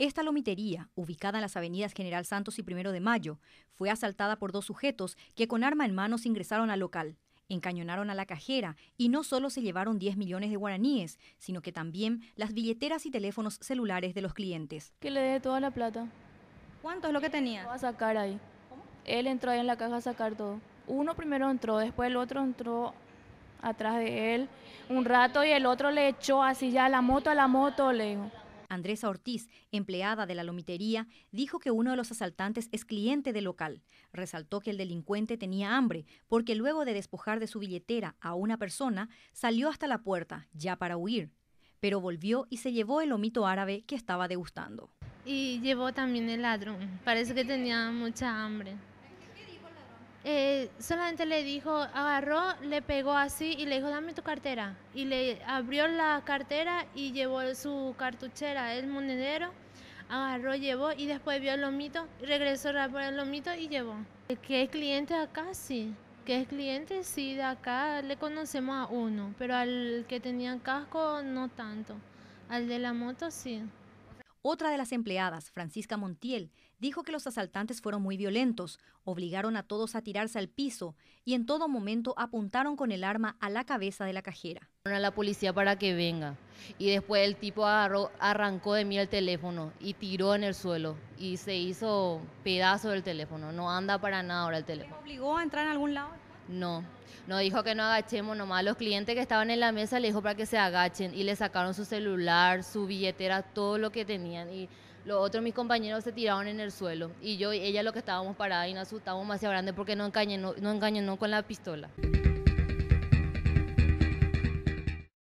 Esta lomitería, ubicada en las avenidas General Santos y Primero de Mayo, fue asaltada por dos sujetos que con arma en manos ingresaron al local encañonaron a la cajera y no solo se llevaron 10 millones de guaraníes, sino que también las billeteras y teléfonos celulares de los clientes. Que le dé toda la plata. ¿Cuánto es lo que tenía? A sacar ahí. Él entró ahí en la caja a sacar todo. Uno primero entró, después el otro entró atrás de él un rato y el otro le echó así ya la moto a la moto, le dijo. Andresa Ortiz, empleada de la lomitería, dijo que uno de los asaltantes es cliente del local. Resaltó que el delincuente tenía hambre porque luego de despojar de su billetera a una persona, salió hasta la puerta, ya para huir. Pero volvió y se llevó el lomito árabe que estaba degustando. Y llevó también el ladrón. Parece que tenía mucha hambre. Eh, solamente le dijo, agarró, le pegó así y le dijo, dame tu cartera. Y le abrió la cartera y llevó su cartuchera, el monedero, agarró, llevó y después vio el lomito, regresó por el lomito y llevó. Que es cliente acá, sí. Que es cliente, sí, de acá le conocemos a uno, pero al que tenía casco no tanto. Al de la moto, sí. Otra de las empleadas, Francisca Montiel, dijo que los asaltantes fueron muy violentos, obligaron a todos a tirarse al piso y en todo momento apuntaron con el arma a la cabeza de la cajera. A la policía para que venga y después el tipo arrancó de mí el teléfono y tiró en el suelo y se hizo pedazo del teléfono, no anda para nada ahora el teléfono. ¿Me obligó a entrar en algún lado? No, no dijo que no agachemos nomás. Los clientes que estaban en la mesa le dijo para que se agachen y le sacaron su celular, su billetera, todo lo que tenían. Y los otros, mis compañeros, se tiraron en el suelo. Y yo y ella lo que estábamos parada y nos asustamos demasiado grande porque no engañó no con la pistola.